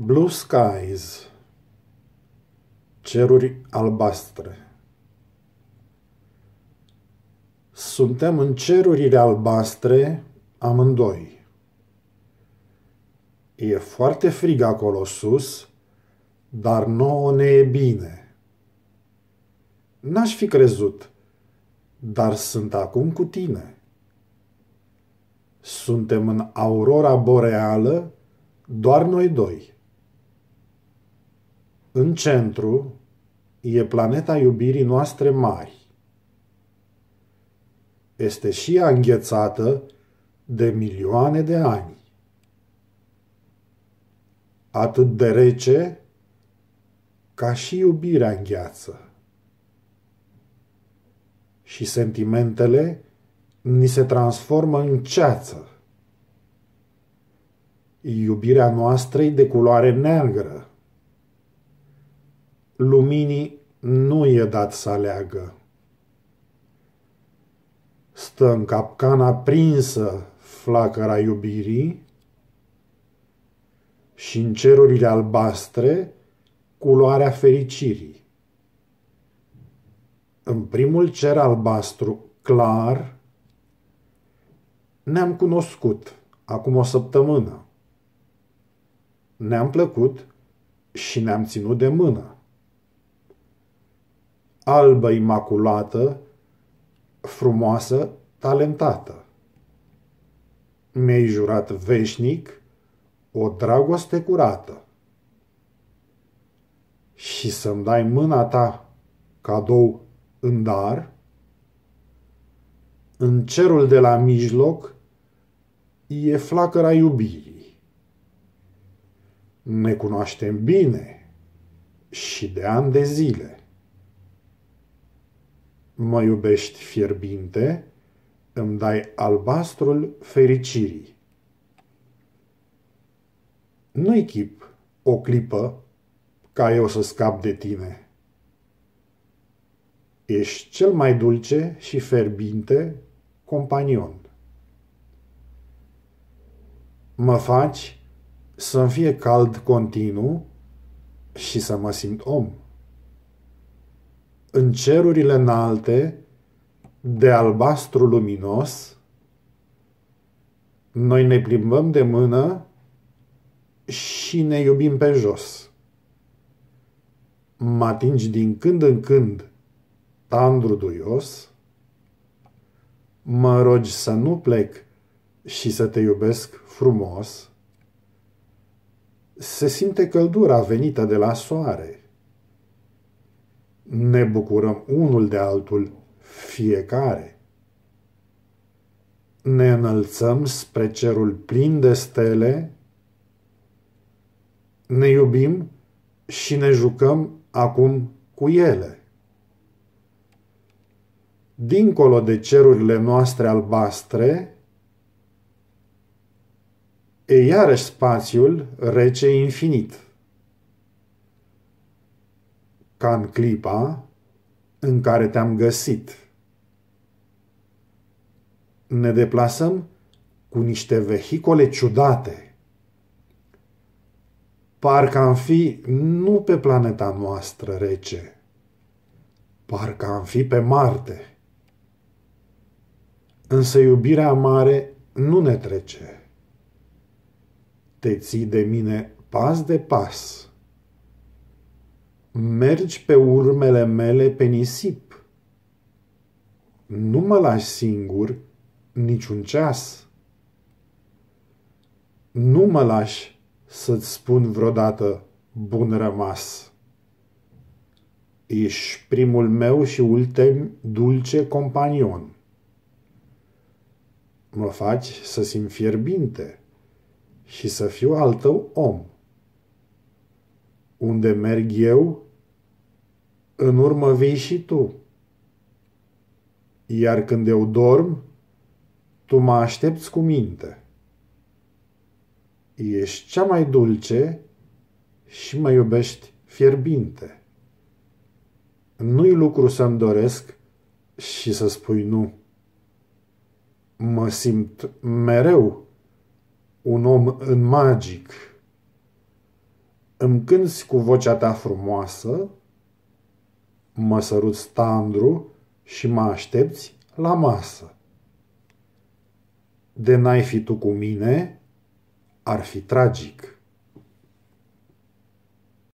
Blue skies, ceruri albastre. Suntem în cerurile albastre amândoi. E foarte frig acolo sus, dar nouă ne e bine. N-aș fi crezut, dar sunt acum cu tine. Suntem în aurora boreală, doar noi doi. În centru e planeta iubirii noastre mari. Este și ea înghețată de milioane de ani. Atât de rece ca și iubirea îngheață. Și sentimentele ni se transformă în ceață. Iubirea noastră e de culoare neagră luminii nu e dat să aleagă. Stă în capcana prinsă flacăra iubirii și în cerurile albastre culoarea fericirii. În primul cer albastru clar ne-am cunoscut acum o săptămână. Ne-am plăcut și ne-am ținut de mână albă, imaculată, frumoasă, talentată. Mi-ai jurat veșnic o dragoste curată și să-mi dai mâna ta cadou în dar, în cerul de la mijloc e flacăra iubirii. Ne cunoaștem bine și de ani de zile. Mă iubești fierbinte, îmi dai albastrul fericirii. Nu-i chip o clipă ca eu să scap de tine. Ești cel mai dulce și ferbinte companion. Mă faci să-mi fie cald continuu și să mă simt om în cerurile înalte, de albastru luminos, noi ne plimbăm de mână și ne iubim pe jos. Mă atingi din când în când, tandru duios, mă rogi să nu plec și să te iubesc frumos, se simte căldura venită de la soare ne bucurăm unul de altul fiecare. Ne înălțăm spre cerul plin de stele, ne iubim și ne jucăm acum cu ele. Dincolo de cerurile noastre albastre, e iarăși spațiul rece infinit ca în clipa în care te-am găsit. Ne deplasăm cu niște vehicole ciudate. Parcă am fi nu pe planeta noastră rece, parcă am fi pe Marte. Însă iubirea mare nu ne trece. Te ții de mine pas de pas mergi pe urmele mele pe nisip. Nu mă lași singur niciun ceas. Nu mă lași să-ți spun vreodată bun rămas. Ești primul meu și ultim dulce companion. Mă faci să simt fierbinte și să fiu al tău om. Unde merg eu, în urmă vei și tu. Iar când eu dorm, tu mă aștepți cu minte. Ești cea mai dulce și mă iubești fierbinte. Nu-i lucru să-mi doresc și să spui nu. Mă simt mereu un om în magic. Îmi cânți cu vocea ta frumoasă, mă sărut standru și mă aștepți la masă. De n-ai fi tu cu mine, ar fi tragic.